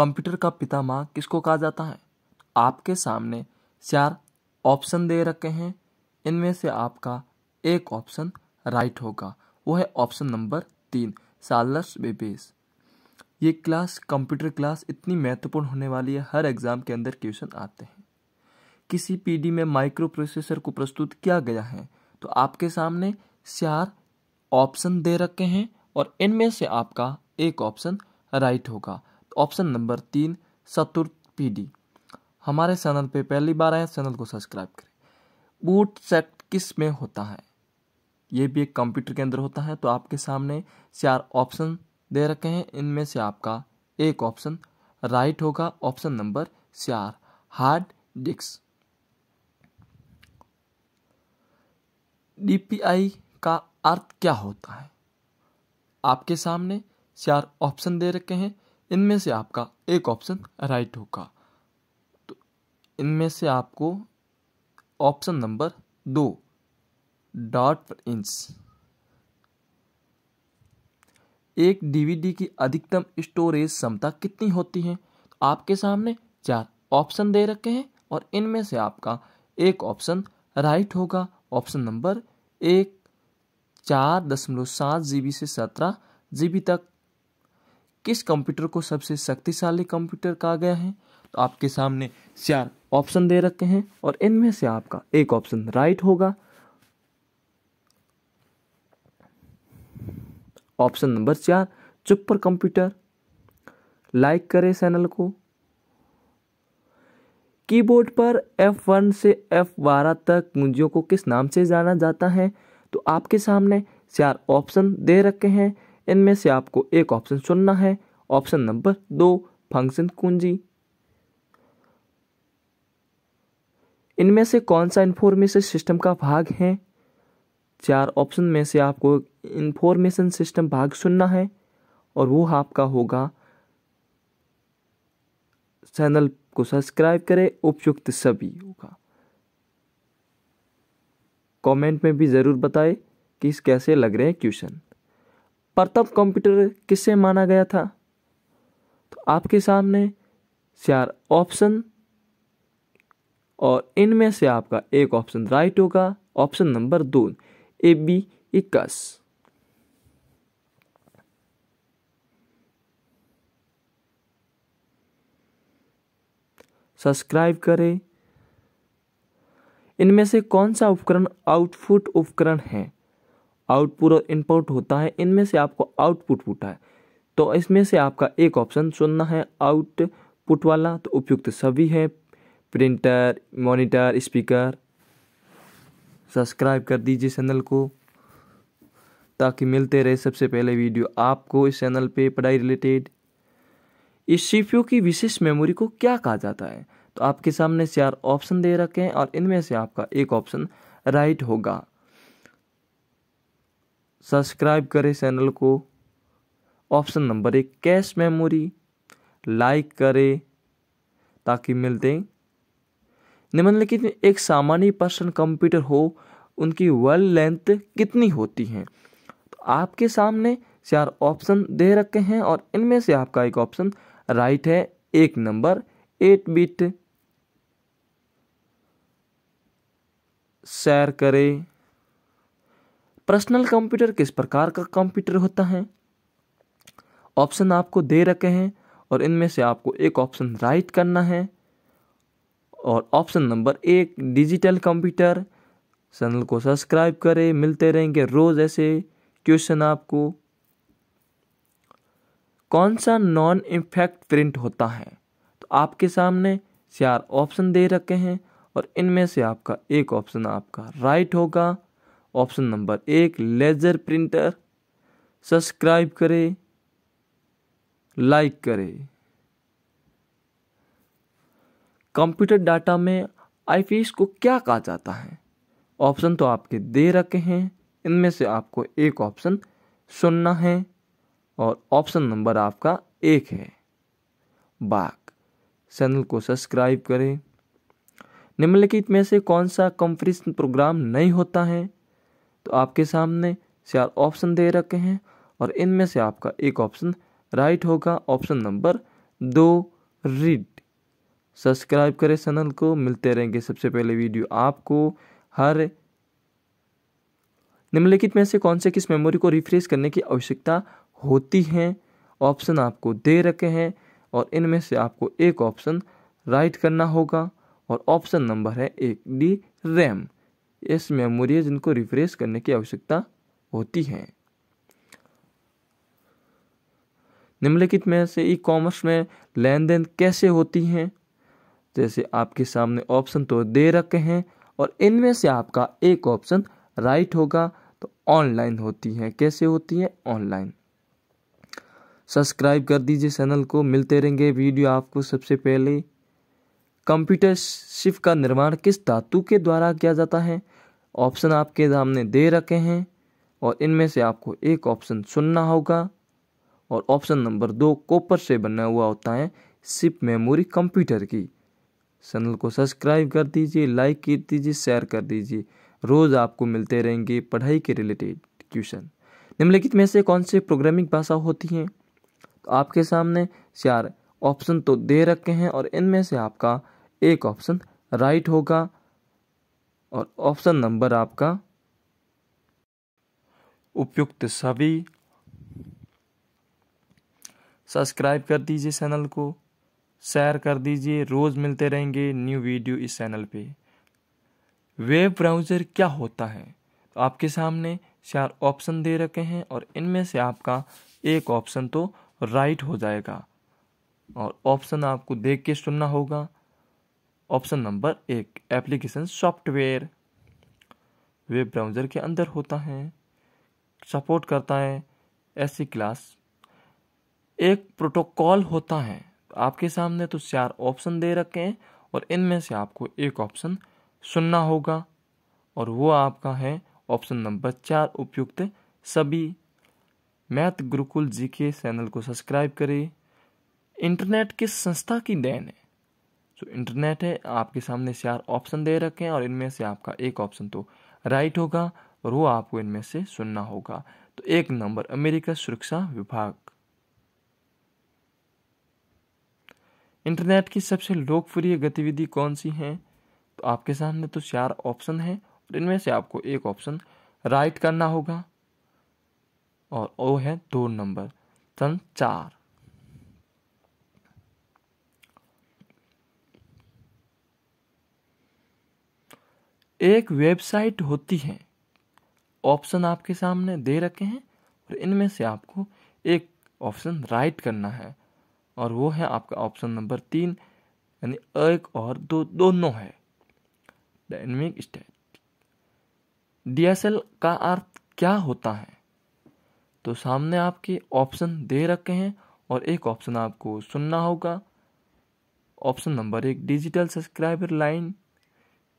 computer का पिता माँ किसको कहा जाता है आपके सामने चार ऑप्शन दे रखे हैं इनमें से आपका एक ऑप्शन राइट होगा वो है ऑप्शन नंबर तीन सालस बेबेस ये क्लास कंप्यूटर क्लास इतनी महत्वपूर्ण होने वाली है हर एग्ज़ाम के अंदर क्वेश्चन आते हैं किसी पीडी में माइक्रो प्रोसेसर को प्रस्तुत किया गया है तो आपके सामने चार ऑप्शन दे रखे हैं और इनमें से आपका एक ऑप्शन राइट होगा ऑप्शन नंबर तीन सतुर पीडी हमारे चैनल पे पहली बार आए चैनल को सब्सक्राइब करें बूट सेट किस में होता है ये भी एक कंप्यूटर के अंदर होता है तो आपके सामने चार ऑप्शन दे रखे हैं इनमें से आपका एक ऑप्शन राइट होगा ऑप्शन नंबर चार हार्ड डिस्क डीपीआई का अर्थ क्या होता है आपके सामने चार ऑप्शन दे रखे हैं इनमें से आपका एक ऑप्शन राइट होगा तो इनमें से आपको ऑप्शन नंबर दो डॉट पर इंच एक डीवीडी की अधिकतम स्टोरेज क्षमता कितनी होती है आपके सामने चार ऑप्शन दे रखे हैं और इनमें से आपका एक ऑप्शन राइट होगा ऑप्शन नंबर एक चार दशमलव सात जी से सत्रह जी तक किस कंप्यूटर को सबसे शक्तिशाली कंप्यूटर कहा गया है तो आपके सामने चार ऑप्शन दे रखे हैं और इनमें से आपका एक ऑप्शन राइट होगा ऑप्शन नंबर चार पर कंप्यूटर लाइक करें चैनल को कीबोर्ड पर F1 से F12 तक कुंजियों को किस नाम से जाना जाता है तो आपके सामने चार ऑप्शन दे रखे हैं इनमें से आपको एक ऑप्शन चुनना है ऑप्शन नंबर दो फंक्शन कुंजी इनमें से कौन सा इन्फॉर्मेशन सिस्टम का भाग है चार ऑप्शन में से आपको इंफॉर्मेशन सिस्टम भाग सुनना है और वो आपका होगा चैनल को सब्सक्राइब करें उपयुक्त सभी होगा कमेंट में भी ज़रूर बताएं कि इस कैसे लग रहे हैं क्वेश्चन प्रथम कंप्यूटर किससे माना गया था तो आपके सामने चार ऑप्शन और इनमें से आपका एक ऑप्शन राइट होगा ऑप्शन नंबर दो ए बी इक्कीस सब्सक्राइब करें इनमें से कौन सा उपकरण आउटपुट उपकरण है आउटपुट और इनपुट होता है इनमें से आपको आउटपुट पूछा है तो इसमें से आपका एक ऑप्शन सुनना है आउटपुट वाला तो उपयुक्त सभी है प्रिंटर मॉनिटर स्पीकर सब्सक्राइब कर दीजिए चैनल को ताकि मिलते रहे सबसे पहले वीडियो आपको इस चैनल पे पढ़ाई रिलेटेड इस सीपीयू की विशेष मेमोरी को क्या कहा जाता है तो आपके सामने चार ऑप्शन दे रखे हैं और इनमें से आपका एक ऑप्शन राइट होगा सब्सक्राइब करें चैनल को ऑप्शन नंबर एक कैश मेमोरी लाइक करें ताकि मिलते निम्नलिखित एक सामान्य पर्सन कंप्यूटर हो उनकी वर्ल्ड लेंथ कितनी होती है तो आपके सामने चार ऑप्शन दे रखे हैं और इनमें से आपका एक ऑप्शन राइट है एक नंबर एट बिट शेयर करें पर्सनल कंप्यूटर किस प्रकार का कंप्यूटर होता है ऑप्शन आपको दे रखे हैं और इनमें से आपको एक ऑप्शन राइट करना है और ऑप्शन नंबर एक डिजिटल कंप्यूटर चैनल को सब्सक्राइब करें मिलते रहेंगे रोज़ ऐसे क्वेश्चन आपको कौन सा नॉन इम्फेक्ट प्रिंट होता है तो आपके सामने चार ऑप्शन दे रखे हैं और इनमें से आपका एक ऑप्शन आपका राइट होगा ऑप्शन नंबर एक लेजर प्रिंटर सब्सक्राइब करें लाइक करें कंप्यूटर डाटा में आईपीएस को क्या कहा जाता है ऑप्शन तो आपके दे रखे हैं इनमें से आपको एक ऑप्शन सुनना है और ऑप्शन नंबर आपका एक है बाक चैनल को सब्सक्राइब करें निम्नलिखित में से कौन सा कंप्रेशन प्रोग्राम नहीं होता है तो आपके सामने चार ऑप्शन दे रखे हैं और इनमें से आपका एक ऑप्शन राइट होगा ऑप्शन नंबर दो रीड सब्सक्राइब करें चैनल को मिलते रहेंगे सबसे पहले वीडियो आपको हर निम्नलिखित में से कौन से किस मेमोरी को रिफ्रेश करने की आवश्यकता होती है ऑप्शन आपको दे रखे हैं और इनमें से आपको एक ऑप्शन राइट करना होगा और ऑप्शन नंबर है एक डी रैम इस मेमोरीज इनको रिफ्रेश करने की आवश्यकता होती है निम्नलिखित में से ई कॉमर्स में लेन देन कैसे होती हैं जैसे आपके सामने ऑप्शन तो दे रखे हैं और इनमें से आपका एक ऑप्शन राइट होगा तो ऑनलाइन होती हैं कैसे होती हैं ऑनलाइन सब्सक्राइब कर दीजिए चैनल को मिलते रहेंगे वीडियो आपको सबसे पहले कंप्यूटर शिफ्ट का निर्माण किस धातु के द्वारा किया जाता है ऑप्शन आपके सामने दे रखे हैं और इनमें से आपको एक ऑप्शन सुनना होगा और ऑप्शन नंबर दो कॉपर से बना हुआ होता है सिप मेमोरी कंप्यूटर की चैनल को सब्सक्राइब कर दीजिए लाइक कर दीजिए शेयर कर दीजिए रोज़ आपको मिलते रहेंगे पढ़ाई के रिलेटेड क्वेश्चन निम्नलिखित में से कौन से प्रोग्रामिंग भाषा होती हैं तो आपके सामने चार ऑप्शन तो दे रखे हैं और इनमें से आपका एक ऑप्शन राइट होगा और ऑप्शन नंबर आपका उपयुक्त सभी सब्सक्राइब कर दीजिए चैनल को शेयर कर दीजिए रोज़ मिलते रहेंगे न्यू वीडियो इस चैनल पे वेब ब्राउज़र क्या होता है तो आपके सामने चार ऑप्शन दे रखे हैं और इनमें से आपका एक ऑप्शन तो राइट हो जाएगा और ऑप्शन आपको देख के सुनना होगा ऑप्शन नंबर एक एप्लीकेशन सॉफ्टवेयर वेब ब्राउज़र के अंदर होता है सपोर्ट करता है ऐसी क्लास एक प्रोटोकॉल होता है आपके सामने तो चार ऑप्शन दे रखे हैं और इनमें से आपको एक ऑप्शन सुनना होगा और वो आपका है ऑप्शन नंबर चार उपयुक्त सभी मैथ गुरुकुल जी के चैनल को सब्सक्राइब करें इंटरनेट किस संस्था की देन है सो इंटरनेट है आपके सामने चार ऑप्शन दे रखे हैं और इनमें से आपका एक ऑप्शन तो राइट होगा और वो आपको इनमें से सुनना होगा तो एक नंबर अमेरिका सुरक्षा विभाग इंटरनेट की सबसे लोकप्रिय गतिविधि कौन सी है तो आपके सामने तो चार ऑप्शन है और इनमें से आपको एक ऑप्शन राइट करना होगा और वो है दो नंबर संचार एक वेबसाइट होती है ऑप्शन आपके सामने दे रखे हैं और इनमें से आपको एक ऑप्शन राइट करना है और वो है आपका ऑप्शन नंबर तीन यानी एक और दो दोनों है डायनेमिक स्टेट डीएसएल का अर्थ क्या होता है तो सामने आपके ऑप्शन दे रखे हैं और एक ऑप्शन आपको सुनना होगा ऑप्शन नंबर एक डिजिटल सब्सक्राइबर लाइन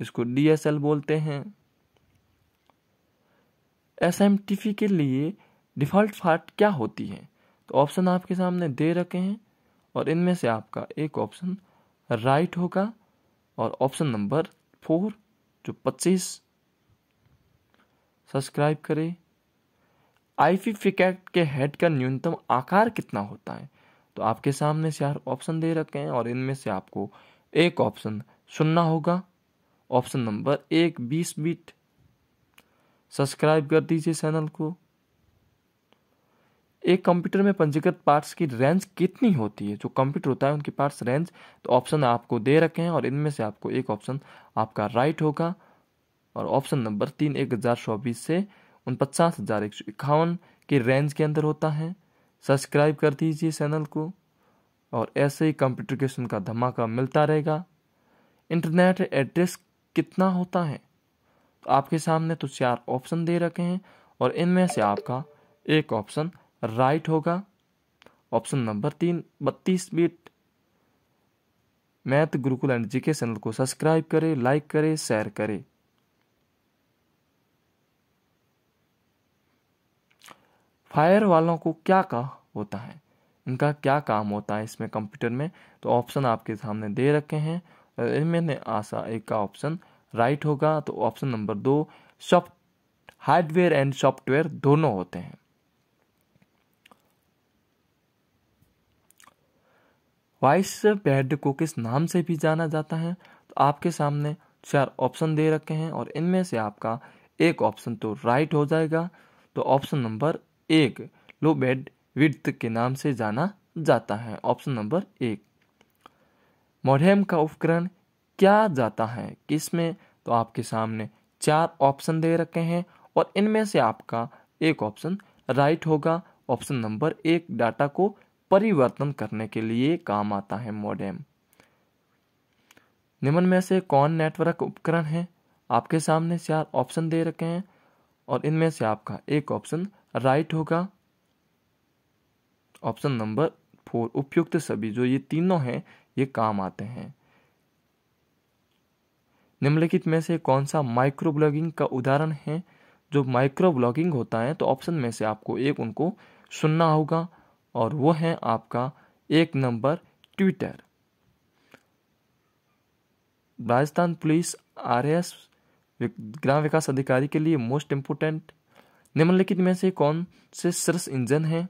इसको डीएसएल बोलते हैं एसएमटीफी के लिए डिफ़ॉल्ट फाट क्या होती है तो ऑप्शन आपके सामने दे रखे हैं और इनमें से आपका एक ऑप्शन राइट होगा और ऑप्शन नंबर फोर जो पच्चीस सब्सक्राइब करें आईफी फिकेट के हेड का न्यूनतम आकार कितना होता है तो आपके सामने चार ऑप्शन दे रखे हैं और इनमें से आपको एक ऑप्शन सुनना होगा ऑप्शन नंबर एक बीस बीट सब्सक्राइब कर दीजिए चैनल को एक कंप्यूटर में पंजीकृत पार्ट्स की रेंज कितनी होती है जो कंप्यूटर होता है उनके पार्ट्स रेंज तो ऑप्शन आपको दे रखे हैं और इनमें से आपको एक ऑप्शन आपका राइट होगा और ऑप्शन नंबर तीन एक हज़ार चौबीस से उन पचास हज़ार एक सौ इक्यावन के रेंज के अंदर होता है सब्सक्राइब कर दीजिए चैनल को और ऐसे ही कंप्यूटर क्वेश्चन का धमाका मिलता रहेगा इंटरनेट एड्रेस कितना होता है तो आपके सामने तो चार ऑप्शन दे रखे हैं और इनमें से आपका एक ऑप्शन राइट होगा ऑप्शन नंबर तीन बत्तीस बीट मैथ तो गुरुकुल एंड जीके चैनल को सब्सक्राइब करें लाइक करें शेयर करें फायर वालों को क्या का होता है इनका क्या काम होता है इसमें कंप्यूटर में तो ऑप्शन आपके सामने दे रखे हैं इनमें ने आशा एक का ऑप्शन राइट होगा तो ऑप्शन नंबर दो सॉफ्ट हार्डवेयर एंड सॉफ्टवेयर दोनों होते हैं वाइस पैड को किस नाम से भी जाना जाता है तो आपके सामने चार ऑप्शन दे रखे हैं और इनमें से आपका एक ऑप्शन तो राइट हो जाएगा तो ऑप्शन नंबर एक लो बेड विड्थ के नाम से जाना जाता है ऑप्शन नंबर एक मोडेम का उपकरण क्या जाता है किस में तो आपके सामने चार ऑप्शन दे रखे हैं और इनमें से आपका एक ऑप्शन राइट होगा ऑप्शन नंबर एक डाटा को परिवर्तन करने के लिए काम आता है मॉडेम निम्न में से कौन नेटवर्क उपकरण है आपके सामने चार ऑप्शन दे रखे हैं और इनमें से आपका एक ऑप्शन राइट होगा ऑप्शन नंबर फोर उपयुक्त सभी जो ये तीनों हैं ये काम आते हैं निम्नलिखित में से कौन सा माइक्रो ब्लॉगिंग का उदाहरण है जो माइक्रो ब्लॉगिंग होता है तो ऑप्शन में से आपको एक उनको सुनना होगा और वो है आपका एक नंबर ट्विटर राजस्थान पुलिस एस ग्राम विकास अधिकारी के लिए मोस्ट इम्पोर्टेंट निम्नलिखित में से कौन से सरस इंजन हैं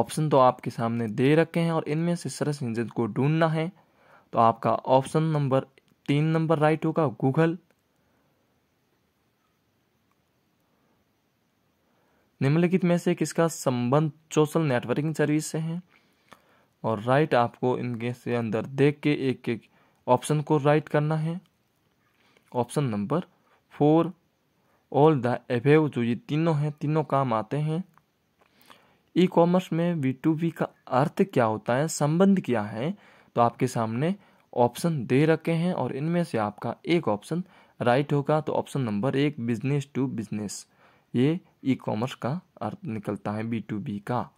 ऑप्शन तो आपके सामने दे रखे हैं और इनमें से सरस इंजन को ढूंढना है तो आपका ऑप्शन नंबर तीन नंबर राइट होगा गूगल निम्नलिखित में से किसका संबंध सोशल नेटवर्किंग सर्विस से है और राइट आपको इनके से अंदर देख के एक एक ऑप्शन को राइट करना है option number four all the above जो ये तीनों हैं तीनों काम आते हैं ई कॉमर्स में बी टू बी का अर्थ क्या होता है संबंध क्या है तो आपके सामने ऑप्शन दे रखे हैं और इनमें से आपका एक ऑप्शन राइट होगा तो ऑप्शन नंबर एक बिजनेस टू बिजनेस ये ई कॉमर्स का अर्थ निकलता है बी टू बी का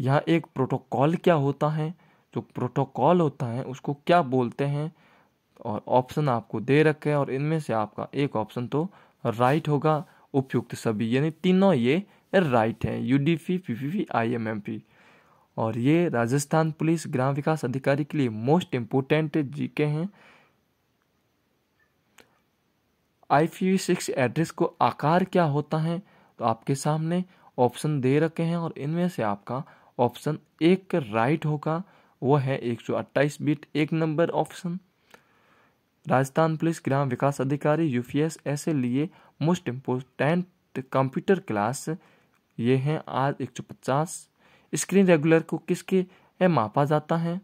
यहाँ एक प्रोटोकॉल क्या होता है जो प्रोटोकॉल होता है उसको क्या बोलते हैं और ऑप्शन आपको दे रखे हैं और इनमें से आपका एक ऑप्शन तो राइट होगा उपयुक्त सभी यानी तीनों ये राइट हैं U D P P P P I M M P और ये राजस्थान पुलिस ग्राम विकास अधिकारी के लिए मोस्ट इम्पोर्टेंट जीके हैं आई सिक्स एड्रेस को आकार क्या होता है तो आपके सामने ऑप्शन दे रखे हैं और इनमें से आपका ऑप्शन एक राइट होगा वो है एक सौ अट्ठाईस बीट एक नंबर ऑप्शन राजस्थान पुलिस ग्राम विकास अधिकारी यूपीएस ऐसे लिए मोस्ट इम्पोर्टेंट कंप्यूटर क्लास ये हैं आज एक सौ पचास स्क्रीन रेगुलर को किसके मापा जाता है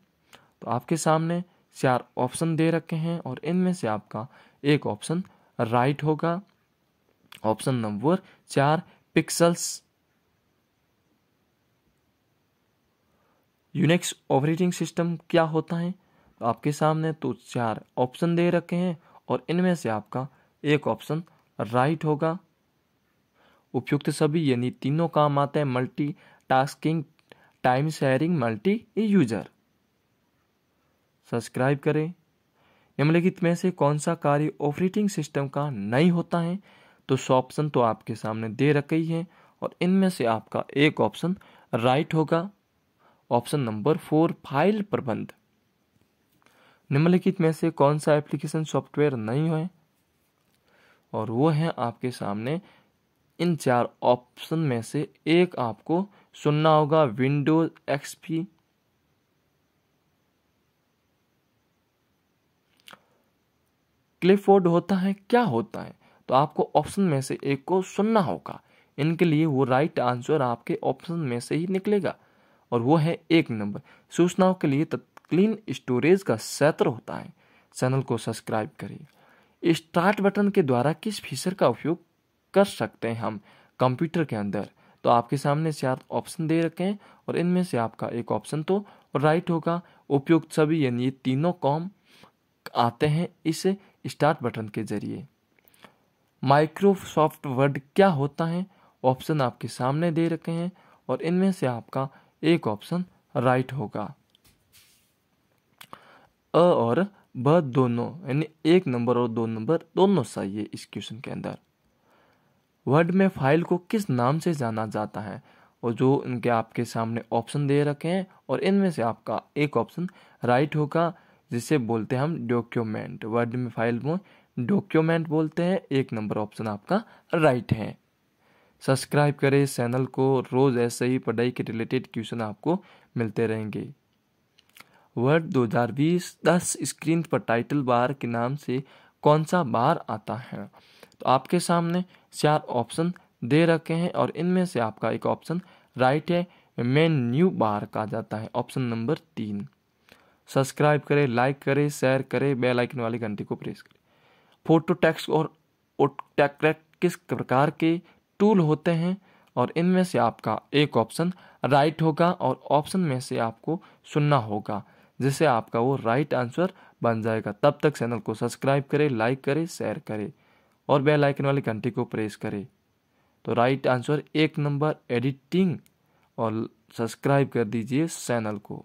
तो आपके सामने चार ऑप्शन दे रखे हैं और इनमें से आपका एक ऑप्शन राइट होगा ऑप्शन नंबर चार पिक्सल्स यूनिक्स ऑपरेटिंग सिस्टम क्या होता है तो आपके सामने तो चार ऑप्शन दे रखे हैं और इनमें से आपका एक ऑप्शन राइट होगा उपयुक्त सभी यानी तीनों काम आते हैं multitasking time sharing multi user subscribe करें निम्नलिखित में से कौन सा कार्य ऑपरेटिंग सिस्टम का नहीं होता है तो सौ ऑप्शन तो आपके सामने दे रखे हैं और इनमें से आपका एक ऑप्शन राइट होगा ऑप्शन नंबर फोर फाइल प्रबंध निम्नलिखित में से कौन सा एप्लीकेशन सॉफ्टवेयर नहीं है और वो है आपके सामने इन चार ऑप्शन में से एक आपको सुनना होगा विंडोज एक्सपी क्लिफोर्ड होता है क्या होता है तो आपको ऑप्शन में से एक को सुनना होगा इनके लिए वो राइट आंसर आपके ऑप्शन में से ही निकलेगा और वो है एक नंबर सूचनाओं के लिए क्लीन स्टोरेज का सत्र होता है चैनल को सब्सक्राइब करें स्टार्ट बटन के द्वारा किस फीचर का उपयोग कर सकते हैं हम कंप्यूटर के अंदर तो आपके सामने आप ऑप्शन दे रखे हैं और इनमें से आपका एक ऑप्शन तो राइट होगा उपयुक्त सभी यानी ये तीनों कॉम आते हैं इस स्टार्ट बटन के जरिए माइक्रोसॉफ्ट वर्ड क्या होता है ऑप्शन आपके सामने दे रखे हैं और इनमें से आपका एक ऑप्शन राइट होगा अ और ब दोनों यानी एक नंबर और दो नंबर दोनों सही है इस क्वेश्चन के अंदर वर्ड में फाइल को किस नाम से जाना जाता है और जो इनके आपके सामने ऑप्शन दे रखे हैं और इनमें से आपका एक ऑप्शन राइट होगा जिसे बोलते हैं हम डॉक्यूमेंट वर्ड में फाइल को डॉक्यूमेंट बोलते हैं एक नंबर ऑप्शन आपका राइट है सब्सक्राइब करें इस चैनल को रोज़ ऐसे ही पढ़ाई के रिलेटेड क्वेश्चन आपको मिलते रहेंगे वर्ड 2020 10 स्क्रीन पर टाइटल बार के नाम से कौन सा बार आता है तो आपके सामने चार ऑप्शन दे रखे हैं और इनमें से आपका एक ऑप्शन राइट है मेन्यू बार कहा जाता है ऑप्शन नंबर तीन सब्सक्राइब करें लाइक करें शेयर करें बेल आइकन वाली घंटी को प्रेस करें फोटो टैक्स और टैक्रेट किस प्रकार के टूल होते हैं और इनमें से आपका एक ऑप्शन राइट होगा और ऑप्शन में से आपको सुनना होगा जिससे आपका वो राइट आंसर बन जाएगा तब तक चैनल को सब्सक्राइब करें लाइक करें शेयर करें और बेल आइकन वाले घंटे को प्रेस करें तो राइट आंसर एक नंबर एडिटिंग और सब्सक्राइब कर दीजिए चैनल को